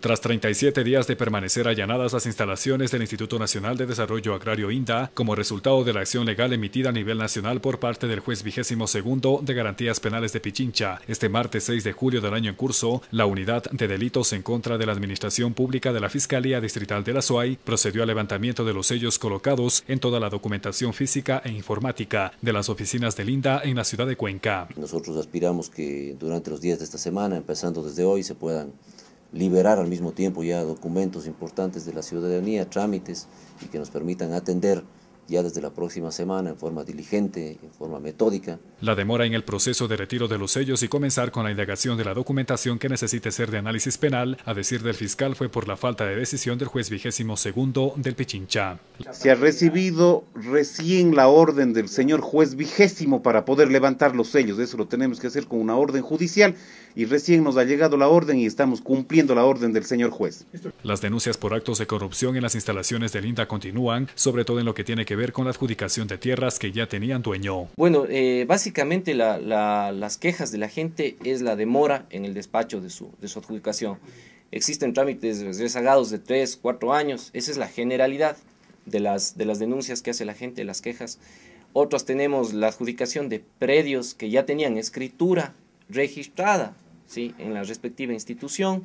Tras 37 días de permanecer allanadas las instalaciones del Instituto Nacional de Desarrollo Agrario INDA, como resultado de la acción legal emitida a nivel nacional por parte del juez vigésimo segundo de garantías penales de Pichincha, este martes 6 de julio del año en curso, la unidad de delitos en contra de la Administración Pública de la Fiscalía Distrital de la SOAI procedió al levantamiento de los sellos colocados en toda la documentación física e informática de las oficinas del INDA en la ciudad de Cuenca. Nosotros aspiramos que durante los días de esta semana, empezando desde hoy, se puedan liberar al mismo tiempo ya documentos importantes de la ciudadanía, trámites, y que nos permitan atender ya desde la próxima semana en forma diligente, en forma metódica. La demora en el proceso de retiro de los sellos y comenzar con la indagación de la documentación que necesite ser de análisis penal, a decir del fiscal, fue por la falta de decisión del juez vigésimo segundo del Pichincha. Se ha recibido recién la orden del señor juez vigésimo para poder levantar los sellos, eso lo tenemos que hacer con una orden judicial y recién nos ha llegado la orden y estamos cumpliendo la orden del señor juez. Las denuncias por actos de corrupción en las instalaciones del linda continúan, sobre todo en lo que tiene que ver con la adjudicación de tierras que ya tenían dueño. Bueno, eh, básicamente las quejas de la gente es la demora en el despacho de su, adjudicación. Existen trámites rezagados de tres, cuatro años, esa es la generalidad de las, denuncias que hace la gente, las quejas. Otras tenemos la adjudicación de predios que ya tenían escritura registrada ¿sí? en la respectiva institución.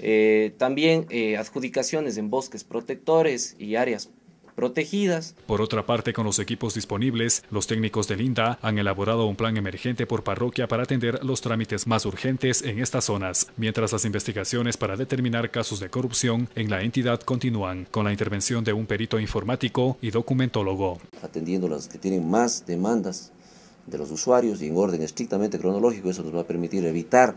Eh, también eh, adjudicaciones en bosques protectores y áreas protegidas. Por otra parte, con los equipos disponibles, los técnicos de LINDA han elaborado un plan emergente por parroquia para atender los trámites más urgentes en estas zonas, mientras las investigaciones para determinar casos de corrupción en la entidad continúan, con la intervención de un perito informático y documentólogo. Atendiendo las que tienen más demandas de los usuarios y en orden estrictamente cronológico, eso nos va a permitir evitar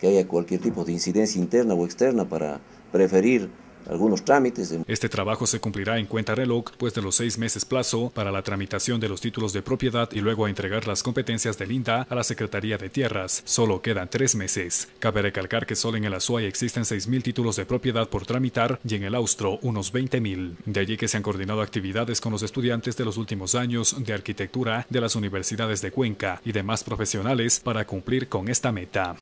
que haya cualquier tipo de incidencia interna o externa para preferir algunos trámites. Este trabajo se cumplirá en cuenta reloj, pues de los seis meses plazo para la tramitación de los títulos de propiedad y luego a entregar las competencias del INDA a la Secretaría de Tierras, solo quedan tres meses. Cabe recalcar que solo en el Azuay existen 6.000 títulos de propiedad por tramitar y en el Austro unos 20.000. De allí que se han coordinado actividades con los estudiantes de los últimos años de arquitectura de las universidades de Cuenca y demás profesionales para cumplir con esta meta.